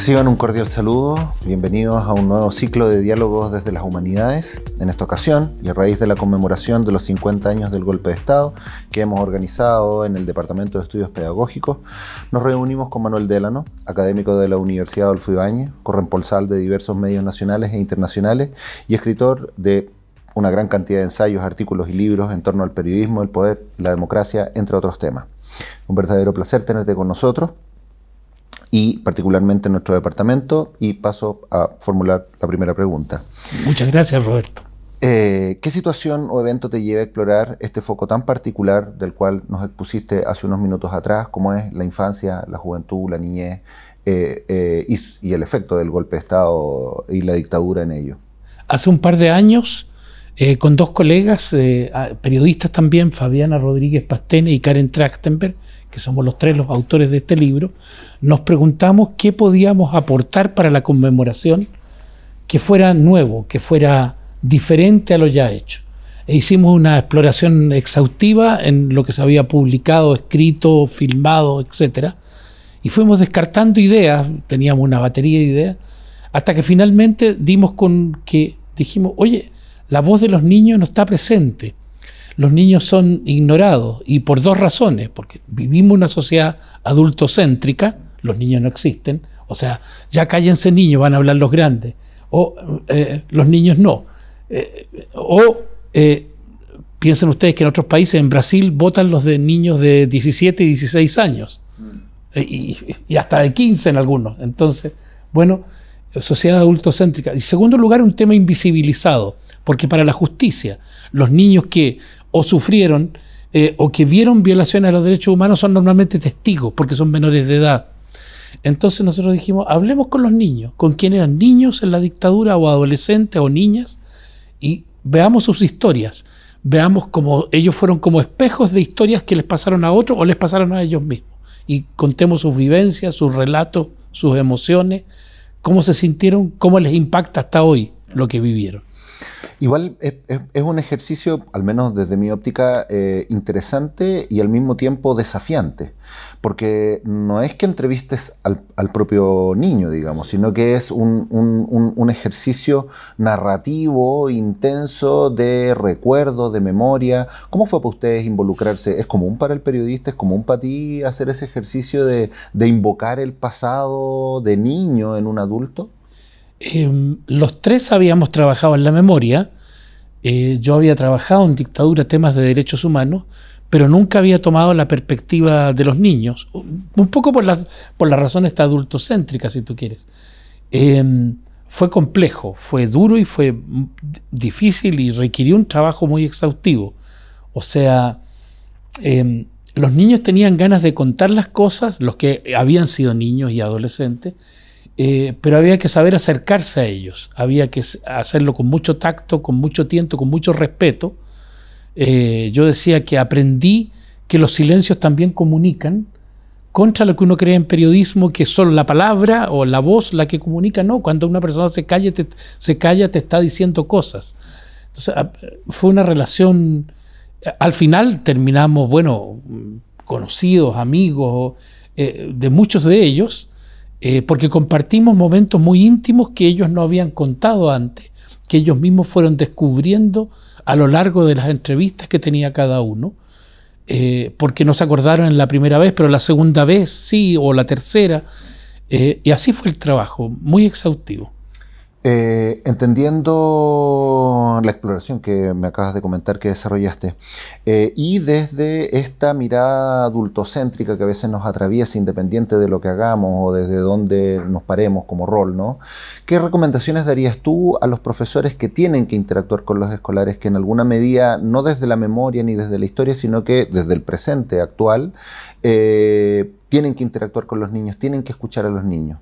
Reciban un cordial saludo, bienvenidos a un nuevo ciclo de diálogos desde las humanidades. En esta ocasión, y a raíz de la conmemoración de los 50 años del golpe de Estado que hemos organizado en el Departamento de Estudios Pedagógicos, nos reunimos con Manuel Delano, académico de la Universidad Adolfo Ibañez, corresponsal de diversos medios nacionales e internacionales y escritor de una gran cantidad de ensayos, artículos y libros en torno al periodismo, el poder, la democracia, entre otros temas. Un verdadero placer tenerte con nosotros y particularmente en nuestro departamento. Y paso a formular la primera pregunta. Muchas gracias, Roberto. Eh, ¿Qué situación o evento te lleva a explorar este foco tan particular del cual nos expusiste hace unos minutos atrás, como es la infancia, la juventud, la niñez eh, eh, y, y, el efecto del golpe de Estado y la dictadura en ello? Hace un par de años, con dos colegas, periodistas también, Fabiana Rodríguez Pastene y Karen Trachtenberg, que somos los tres los autores de este libro, nos preguntamos qué podíamos aportar para la conmemoración que fuera nuevo, que fuera diferente a lo ya hecho. E hicimos una exploración exhaustiva en lo que se había publicado, escrito, filmado, etc. Y fuimos descartando ideas, teníamos una batería de ideas, hasta que finalmente dimos con que dijimos, oye, la voz de los niños no está presente los niños son ignorados y por dos razones, porque vivimos una sociedad adultocéntrica, los niños no existen, o sea, ya cállense niños, van a hablar los grandes, o eh, los niños no, eh, o eh, piensen ustedes que en otros países, en Brasil, votan los de niños de 17 y 16 años, y, y hasta de 15 en algunos, entonces, bueno, sociedad adultocéntrica. Y segundo lugar, un tema invisibilizado, porque para la justicia, los niños que o sufrieron eh, o que vieron violaciones a los derechos humanos son normalmente testigos porque son menores de edad. Entonces nosotros dijimos, hablemos con los niños, con quienes eran niños en la dictadura o adolescentes o niñas y veamos sus historias, veamos cómo ellos fueron como espejos de historias que les pasaron a otros o les pasaron a ellos mismos y contemos sus vivencias, sus relatos, sus emociones, cómo se sintieron, cómo les impacta hasta hoy lo que vivieron. Igual es, un ejercicio, al menos desde mi óptica, eh, interesante y al mismo tiempo desafiante, porque no es que entrevistes al, propio niño, digamos, sino que es un, ejercicio narrativo, intenso, de recuerdo, de memoria. ¿Cómo fue para ustedes involucrarse? ¿Es común para el periodista, es común para ti hacer ese ejercicio de invocar el pasado de niño en un adulto? Em, los tres habíamos trabajado en la memoria, eh, yo había trabajado en dictadura temas de derechos humanos, pero nunca había tomado la perspectiva de los niños, un poco por la por las razones si tú quieres. Em, fue complejo, fue duro y fue difícil y requirió un trabajo muy exhaustivo. O sea, em, los niños tenían ganas de contar las cosas, los que habían sido niños y adolescentes, eh, pero había que saber acercarse a ellos, había que hacerlo con mucho tacto, con mucho tiento, con mucho respeto. Eh, yo decía que aprendí que los silencios también comunican contra lo que uno cree en periodismo, que solo la palabra o la voz la que comunica. No, cuando una persona se calla, te, se calla, te está diciendo cosas. Entonces, fue una relación, al final terminamos, bueno, mm, conocidos, amigos, eh, de muchos de ellos, eh, porque compartimos momentos muy íntimos que ellos no habían contado antes, que ellos mismos fueron descubriendo a lo largo de las entrevistas que tenía cada uno, eh, porque no se acordaron en la primera vez, pero la segunda vez sí, o la tercera, eh, y así fue el trabajo, muy exhaustivo. Eh, entendiendo la exploración que me acabas de comentar que desarrollaste eh, y desde esta mirada adultocéntrica que a veces nos atraviesa independiente de lo que hagamos o desde dónde nos paremos como rol, ¿Qué recomendaciones darías tú a los profesores que tienen que interactuar con los escolares que en alguna medida, no desde la memoria ni desde la historia, sino que desde el presente actual, eh, tienen que interactuar con los niños, tienen que escuchar a los niños?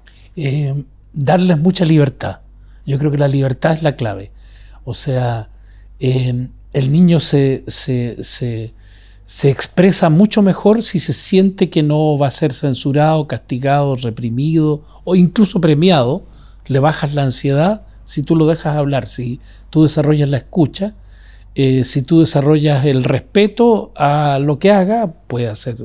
darles mucha libertad yo creo que la libertad es la clave. O sea, eh, el niño se, expresa mucho mejor si se siente que no va a ser censurado, castigado, reprimido o incluso premiado. Le bajas la ansiedad si tú lo dejas hablar, si tú desarrollas la escucha. Eh, si tú desarrollas el respeto a lo que haga, puede hacer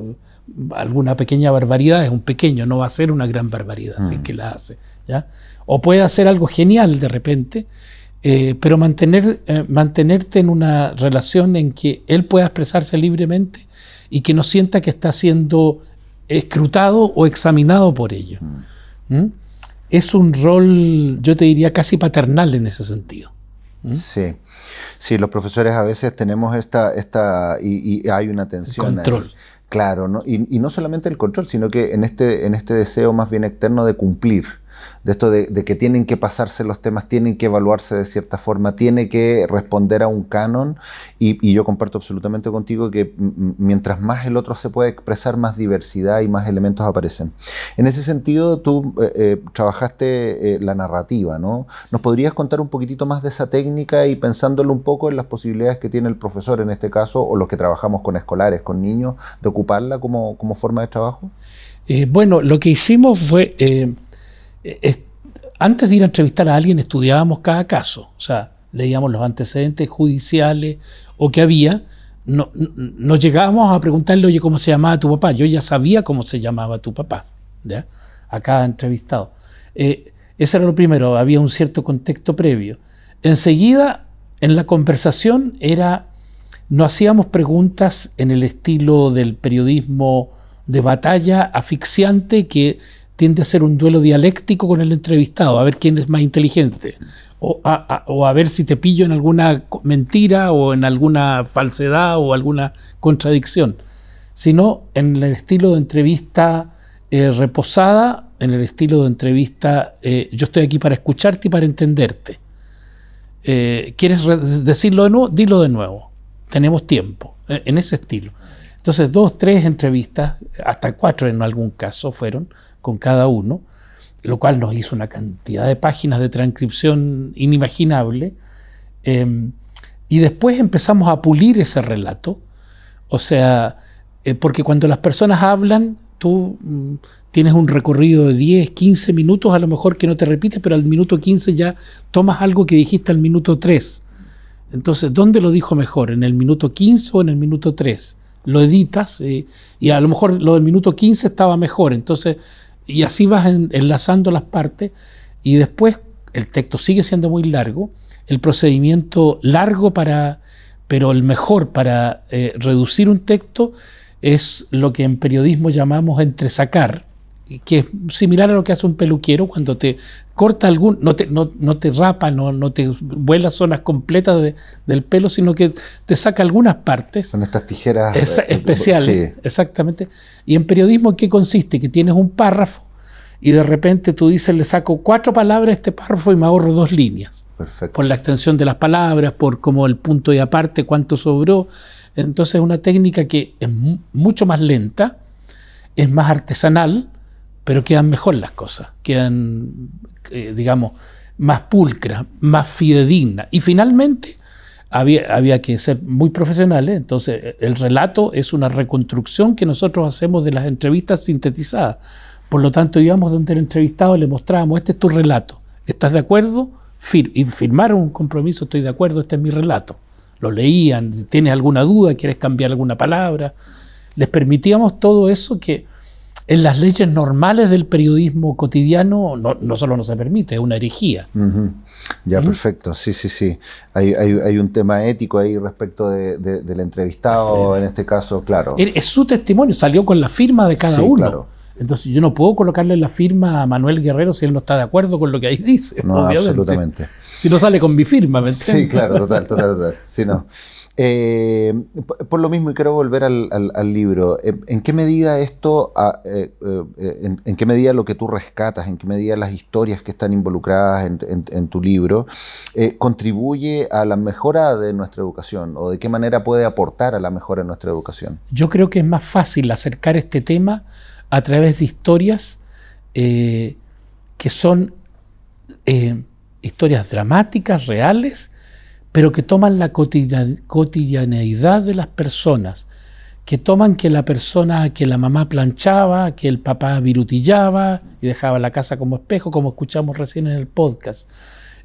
alguna pequeña barbaridad, es un pequeño, no va a ser una gran barbaridad, así si mm. que la hace. ¿ya? O puede hacer algo genial de repente, eh, pero mantener, eh, mantenerte en una relación en que él pueda expresarse libremente y que no sienta que está siendo escrutado o examinado por ello. Mm. ¿Mm? Es un rol, yo te diría, casi paternal en ese sentido. ¿Mm? Sí. Sí, los profesores a veces tenemos esta, esta y, hay una tensión. El control. Claro, Y, y, no solamente el control, sino que en este, en este deseo más bien externo de cumplir de esto de, que tienen que pasarse los temas, tienen que evaluarse de cierta forma, tiene que responder a un canon y, yo comparto absolutamente contigo que mientras más el otro se puede expresar, más diversidad y más elementos aparecen. En ese sentido, tú eh, eh, trabajaste eh, la narrativa, ¿no? ¿Nos podrías contar un poquitito más de esa técnica y pensándolo un poco en las posibilidades que tiene el profesor en este caso o los que trabajamos con escolares, con niños, de ocuparla como, forma de trabajo? bueno, lo que hicimos fue, antes de ir a entrevistar a alguien estudiábamos cada caso, o sea, leíamos los antecedentes judiciales o que había, no, llegábamos a preguntarle, oye, ¿cómo se llamaba tu papá? Yo ya sabía cómo se llamaba tu papá, ¿ya? a cada entrevistado. Eh, ese era lo primero, había un cierto contexto previo. Enseguida, en la conversación era, no hacíamos preguntas en el estilo del periodismo de batalla asfixiante que tiende a ser un duelo dialéctico con el entrevistado, a ver quién es más inteligente, o a, ver si te pillo en alguna mentira o en alguna falsedad o alguna contradicción, sino en el estilo de entrevista eh, reposada, en el estilo de entrevista eh, yo estoy aquí para escucharte y para entenderte. Eh, ¿Quieres decirlo de nuevo? Dilo de nuevo. Tenemos tiempo, en ese estilo. Entonces, dos, tres entrevistas, hasta cuatro en algún caso fueron con cada uno, lo cual nos hizo una cantidad de páginas de transcripción inimaginable. Em, y después empezamos a pulir ese relato. O sea, eh, porque cuando las personas hablan, tú mm, tienes un recorrido de 10, 15 minutos, a lo mejor que no te repites, pero al minuto 15 ya tomas algo que dijiste al minuto 3. Entonces, ¿dónde lo dijo mejor? ¿En el minuto 15 o en el minuto 3? lo editas eh, y a lo mejor lo del minuto 15 estaba mejor. Entonces, y así vas enlazando las partes y después el texto sigue siendo muy largo, el procedimiento largo para, pero el mejor para eh, reducir un texto es lo que en periodismo llamamos entresacar, que es similar a lo que hace un peluquero cuando te corta algún, no te, no, no te rapa, no, no te vuela zonas completas del pelo, sino que te saca algunas partes. Son estas tijeras eh, eh, especiales. Exactamente. ¿Y en periodismo en qué consiste? Que tienes un párrafo y de repente tú dices, le saco cuatro palabras a este párrafo y me ahorro dos líneas. Perfecto. Por la extensión de las palabras, por como el punto y aparte, cuánto sobró. Entonces es una técnica que es mucho más lenta, es más artesanal, pero quedan mejor las cosas, quedan, eh, digamos, más pulcra, más fidedigna. Y finalmente, había, había, que ser muy profesionales, entonces eh, el relato es una reconstrucción que nosotros hacemos de las entrevistas sintetizadas. Por lo tanto, íbamos donde el entrevistado le mostrábamos, este es tu relato, ¿estás de acuerdo? y firmaron un compromiso, estoy de acuerdo, este es mi relato. Lo leían, si tienes alguna duda, quieres cambiar alguna palabra. Les permitíamos todo eso que en las leyes normales del periodismo cotidiano no, solo no se permite, es una herejía. Ya, ¿Mm? perfecto, sí, sí, sí. Hay, un tema ético ahí respecto del entrevistado, en este caso, claro. Es su testimonio, salió con la firma de cada uno. Entonces yo no puedo colocarle la firma a Manuel Guerrero si él no está de acuerdo con lo que ahí dice. No, absolutamente. Si no sale con mi firma, ¿me entiendes? Sí, claro, total, total, total. Si no. Eh, por lo mismo, y quiero volver al, libro, eh, ¿en qué medida esto, ah, eh, en, qué medida lo que tú rescatas, en qué medida las historias que están involucradas en, en tu libro, contribuye a la mejora de nuestra educación o de qué manera puede aportar a la mejora de nuestra educación? Yo creo que es más fácil acercar este tema a través de historias que son historias dramáticas, reales, pero que toman la cotidianeidad de las personas, que toman que la persona, que la mamá planchaba, que el papá virutillaba y dejaba la casa como espejo, como escuchamos recién en el podcast.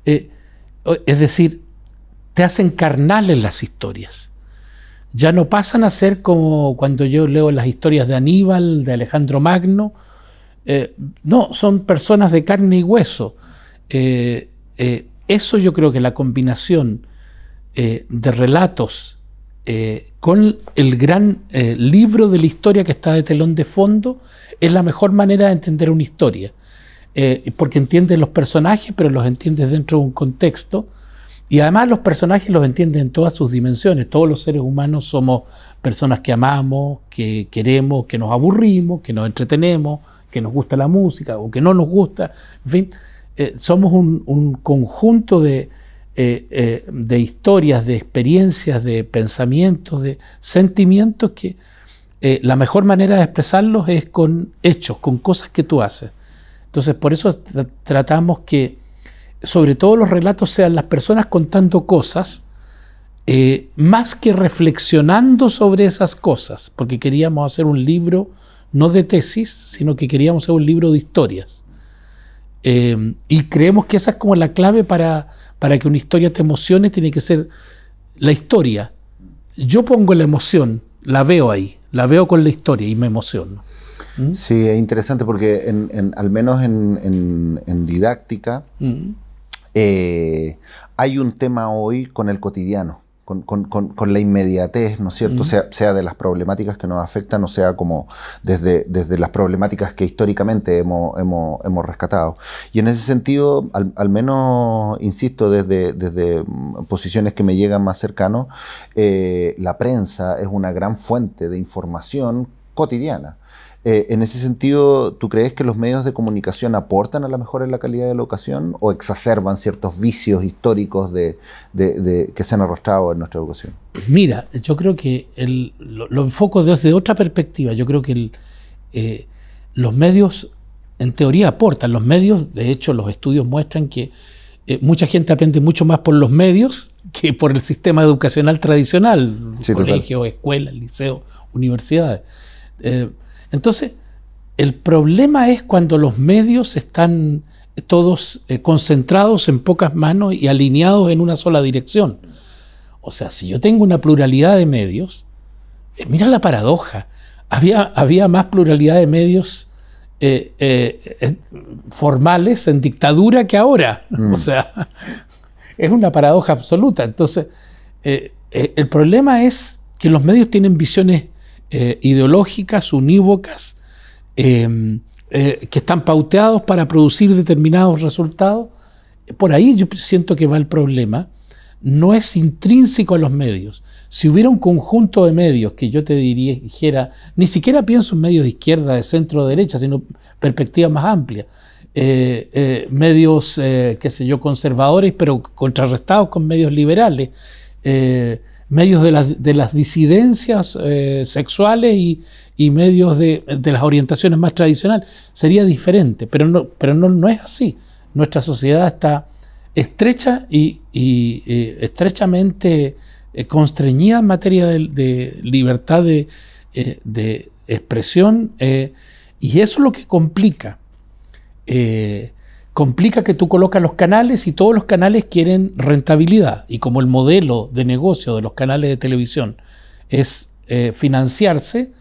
Eh, es decir, te hacen carnales las historias. Ya no pasan a ser como cuando yo leo las historias de Aníbal, de Alejandro Magno. Eh, no, son personas de carne y hueso. Eh, eso yo creo que la combinación eh, de relatos eh, con el gran eh, libro de la historia que está de telón de fondo es la mejor manera de entender una historia. porque entiendes los personajes, pero los entiendes dentro de un contexto. Y además los personajes los entienden en todas sus dimensiones. Todos los seres humanos somos personas que amamos, que queremos, que nos aburrimos, que nos entretenemos, que nos gusta la música o que no nos gusta. En fin, somos un conjunto de, eh, eh, de historias, de experiencias, de pensamientos, de sentimientos que eh, la mejor manera de expresarlos es con hechos, con cosas que tú haces. Entonces, por eso tratamos que, sobre todo los relatos, sean las personas contando cosas, más que reflexionando sobre esas cosas, porque queríamos hacer un libro no de tesis, sino que queríamos hacer un libro de historias. y creemos que esa es como la clave para para que una historia te emocione, tiene que ser la historia. Yo pongo la emoción, la veo ahí, la veo con la historia y me emociono. ¿Mm? Sí, es interesante porque al menos en, didáctica mm. eh, hay un tema hoy con el cotidiano con, la inmediatez, ¿no es cierto? sea, de las problemáticas que nos afectan o sea como desde, las problemáticas que históricamente hemos, rescatado. Y en ese sentido, al, menos, insisto, desde, mm, posiciones que me llegan más cercano, eh, la prensa es una gran fuente de información cotidiana. Eh, en ese sentido, ¿tú crees que los medios de comunicación aportan a la mejora en la calidad de la educación o exacerban ciertos vicios históricos de, que se han arrastrado en nuestra educación? Mira, yo creo que lo, enfoco desde otra perspectiva. Yo creo que eh, los medios, en teoría, aportan. Los medios, de hecho, los estudios muestran que eh, mucha gente aprende mucho más por los medios que por el sistema educacional tradicional, colegios, escuelas, liceos, universidades. Eh, entonces, el problema es cuando los medios están todos eh, concentrados en pocas manos y alineados en una sola dirección. O sea, si yo tengo una pluralidad de medios, eh, mira la paradoja, había, había, más pluralidad de medios eh, formales en dictadura que ahora. Mm. O sea, es una paradoja absoluta. Entonces, el problema es que los medios tienen visiones eh, ideológicas, unívocas, em, eh, que están pauteados para producir determinados resultados. Por ahí yo siento que va el problema. No es intrínseco a los medios. Si hubiera un conjunto de medios que yo te diría, dijera, ni siquiera pienso en medios de izquierda, de centro, de derecha, sino perspectiva más amplia. Eh, medios, qué sé yo, conservadores, pero contrarrestados con medios liberales medios de las, disidencias eh, sexuales y, medios de, las orientaciones más tradicionales. Sería diferente, pero no, pero no, es así. Nuestra sociedad está estrecha y, eh, estrechamente eh, constreñida en materia de, libertad de, expresión y eso es lo que complica complica que tú colocas los canales y todos los canales quieren rentabilidad. Y como el modelo de negocio de los canales de televisión es eh, financiarse,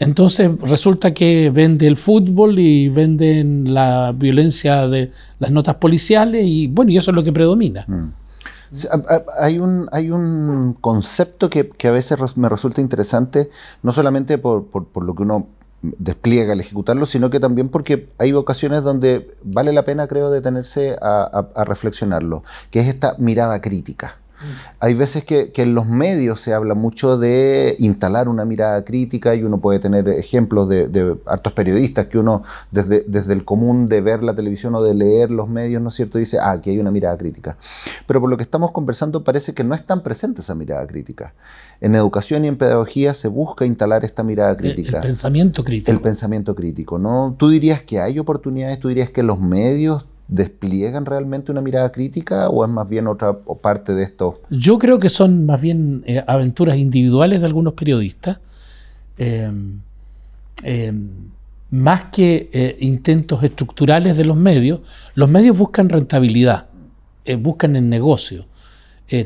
entonces resulta que vende el fútbol y venden la violencia de las notas policiales y bueno, y eso es lo que predomina. Mm. Hay un, hay un concepto que, a veces me resulta interesante, no solamente por lo que uno despliega al ejecutarlo, sino que también porque hay ocasiones donde vale la pena, creo, detenerse a, a reflexionarlo, que es esta mirada crítica. Hay veces que, en los medios se habla mucho de instalar una mirada crítica y uno puede tener ejemplos de, de hartos periodistas que uno desde, desde el común de ver la televisión o de leer los medios, ¿no es cierto?, dice, ah, aquí hay una mirada crítica. Pero por lo que estamos conversando parece que no es tan presente esa mirada crítica. En educación y en pedagogía se busca instalar esta mirada crítica. El, el pensamiento crítico. El pensamiento crítico, ¿no? ¿Tú dirías que hay oportunidades? ¿Tú dirías que los medios despliegan realmente una mirada crítica o es más bien otra parte de esto? Yo creo que son más bien eh, aventuras individuales de algunos periodistas, eh, eh, más que intentos estructurales de los medios. Los medios buscan rentabilidad, buscan el negocio,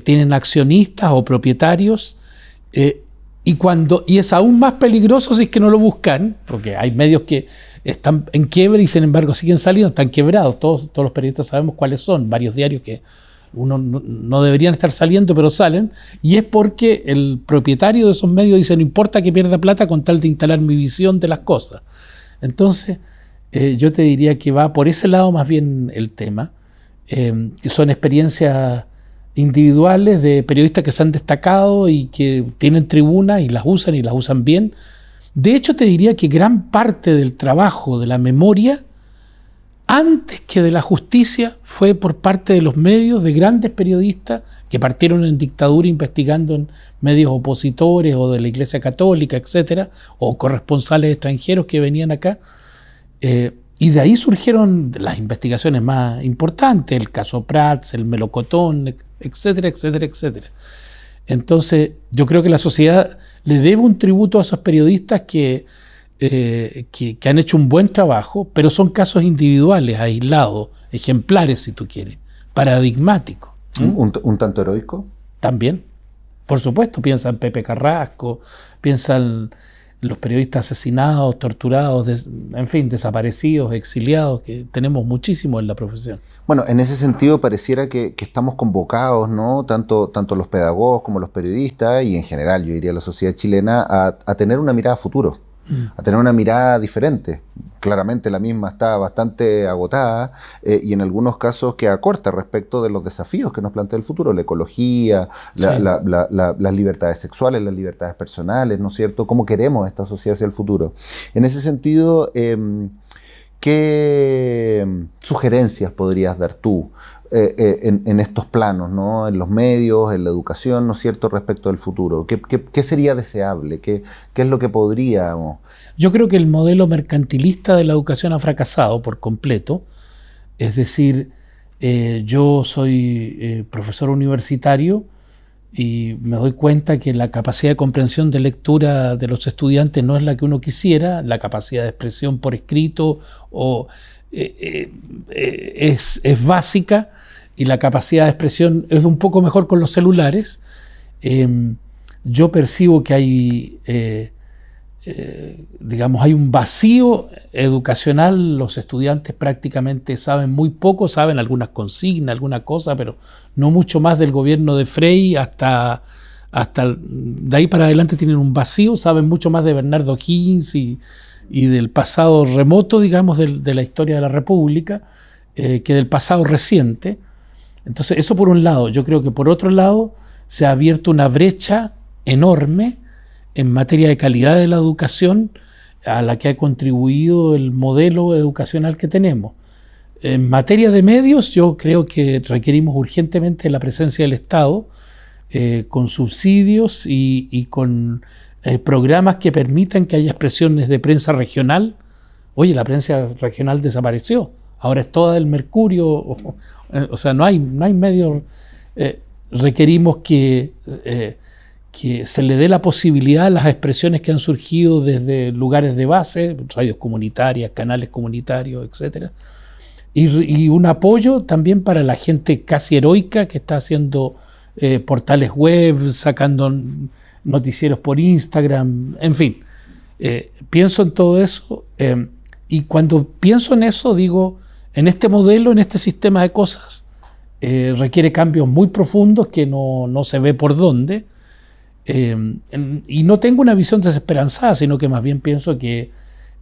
tienen accionistas o propietarios y, cuando, y es aún más peligroso si es que no lo buscan, porque hay medios que están en quiebre y sin embargo siguen saliendo, están quebrados. Todos, todos los periodistas sabemos cuáles son, varios diarios que uno no, deberían estar saliendo, pero salen. Y es porque el propietario de esos medios dice, no importa que pierda plata con tal de instalar mi visión de las cosas. Entonces, eh, yo te diría que va por ese lado más bien el tema, eh, que son experiencias individuales de periodistas que se han destacado y que tienen tribuna y las usan y las usan bien. De hecho, te diría que gran parte del trabajo de la memoria, antes que de la justicia, fue por parte de los medios, de grandes periodistas que partieron en dictadura investigando en medios opositores o de la Iglesia Católica, etcétera, o corresponsales extranjeros que venían acá. Eh, y de ahí surgieron las investigaciones más importantes, el caso Prats, el melocotón, etcétera, etcétera, etcétera. Entonces, yo creo que la sociedad le debe un tributo a esos periodistas que, eh, que, han hecho un buen trabajo, pero son casos individuales, aislados, ejemplares, si tú quieres, paradigmáticos. ¿Un, un tanto heroico? También. Por supuesto, piensa en Pepe Carrasco, piensa en los periodistas asesinados, torturados, en fin, desaparecidos, exiliados, que tenemos muchísimo en la profesión. Bueno, en ese sentido pareciera que, estamos convocados, ¿no? Tanto, tanto los pedagogos como los periodistas y en general, yo diría, la sociedad chilena, a, tener una mirada a futuro, mm. a tener una mirada diferente claramente la misma está bastante agotada eh, y en algunos casos que acorta respecto de los desafíos que nos plantea el futuro, la ecología, las libertades sexuales, las libertades personales, ¿no es cierto? ¿Cómo queremos esta sociedad hacia el futuro? En ese sentido, em, ¿Qué mm, sugerencias podrías dar tú eh, eh, en, estos planos, en los medios, en la educación, ¿no cierto?, respecto del futuro. ¿Qué, sería deseable? ¿Qué, es lo que podríamos? Yo creo que el modelo mercantilista de la educación ha fracasado por completo. Es decir, eh, yo soy profesor universitario y me doy cuenta que la capacidad de comprensión de lectura de los estudiantes no es la que uno quisiera, la capacidad de expresión por escrito o, eh, eh, eh, es, básica y la capacidad de expresión es un poco mejor con los celulares, em, yo percibo que hay eh, digamos, hay un vacío educacional, los estudiantes prácticamente saben muy poco, saben algunas consignas, alguna cosa, pero no mucho más del gobierno de Frey hasta, hasta de ahí para adelante tienen un vacío, saben mucho más de Bernardo Higgins y, del pasado remoto, digamos, de, la historia de la República, eh, que del pasado reciente. Entonces, eso por un lado, yo creo que por otro lado se ha abierto una brecha enorme en materia de calidad de la educación a la que ha contribuido el modelo educacional que tenemos. En materia de medios, yo creo que requerimos urgentemente la presencia del Estado eh, con subsidios y, con eh, programas que permitan que haya expresiones de prensa regional. Oye, la prensa regional desapareció, ahora es toda del Mercurio, o, sea, no hay, no hay medios. Eh, requerimos que que se le dé la posibilidad a las expresiones que han surgido desde lugares de base, radios comunitarias, canales comunitarios, etc. Y, un apoyo también para la gente casi heroica que está haciendo eh, portales web, sacando noticieros por Instagram, en fin. Eh, pienso en todo eso em, y cuando pienso en eso digo, en este modelo, en este sistema de cosas, eh, requiere cambios muy profundos que no, no se ve por dónde eh, y no tengo una visión desesperanzada, sino que más bien pienso que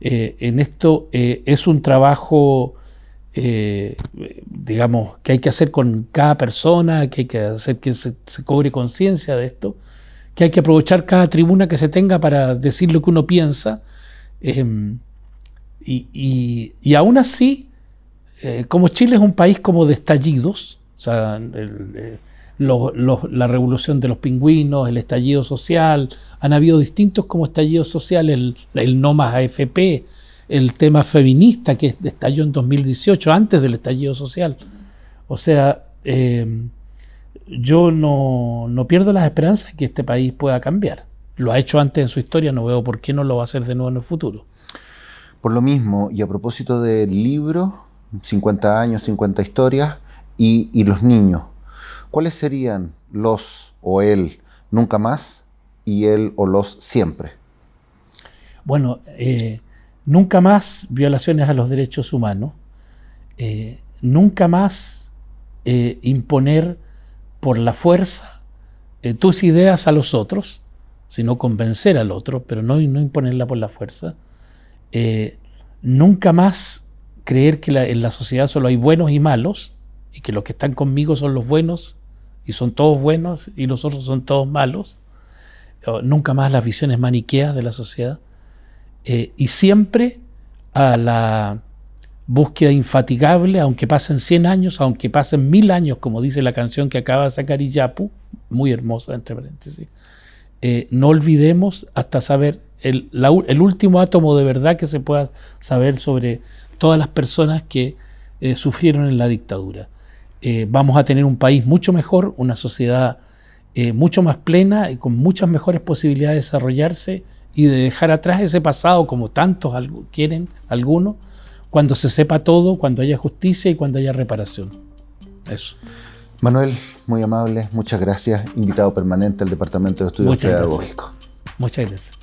eh, en esto eh, es un trabajo, digamos, que hay que hacer con cada persona, que hay que hacer que se, cobre conciencia de esto, que hay que aprovechar cada tribuna que se tenga para decir lo que uno piensa. Y, aún así, como Chile es un país como de estallidos, o sea, el la revolución de los pingüinos, el estallido social, han habido distintos como estallidos sociales, el, no más AFP, el tema feminista que estalló en 2018, antes del estallido social. O sea, eh, yo no, pierdo las esperanzas de que este país pueda cambiar. Lo ha hecho antes en su historia, no veo por qué no lo va a hacer de nuevo en el futuro. Por lo mismo, y a propósito del libro, 50 años, 50 historias, y los niños. ¿cuáles serían los o él nunca más y él o los siempre? Bueno, eh, nunca más violaciones a los derechos humanos, eh, nunca más eh, imponer por la fuerza tus ideas a los otros, sino convencer al otro, pero no, no imponerla por la fuerza. nunca más creer que en la sociedad solo hay buenos y malos, y que los que están conmigo son los buenos y son todos buenos y nosotros son todos malos. Eh, nunca más las visiones maniqueas de la sociedad. Eh, y siempre a la búsqueda infatigable, aunque pasen 100 años, aunque pasen mil años, como dice la canción que acaba de sacar Iyapu, muy hermosa, entre paréntesis. Eh, no olvidemos hasta saber el, último átomo de verdad que se pueda saber sobre todas las personas que sufrieron en la dictadura. Eh, vamos a tener un país mucho mejor, una sociedad eh, mucho más plena y con muchas mejores posibilidades de desarrollarse y de dejar atrás ese pasado como tantos quieren algunos, cuando se sepa todo, cuando haya justicia y cuando haya reparación. Eso. Manuel, muy amable, muchas gracias, invitado permanente al Departamento de Estudios Pedagógicos. Muchas gracias.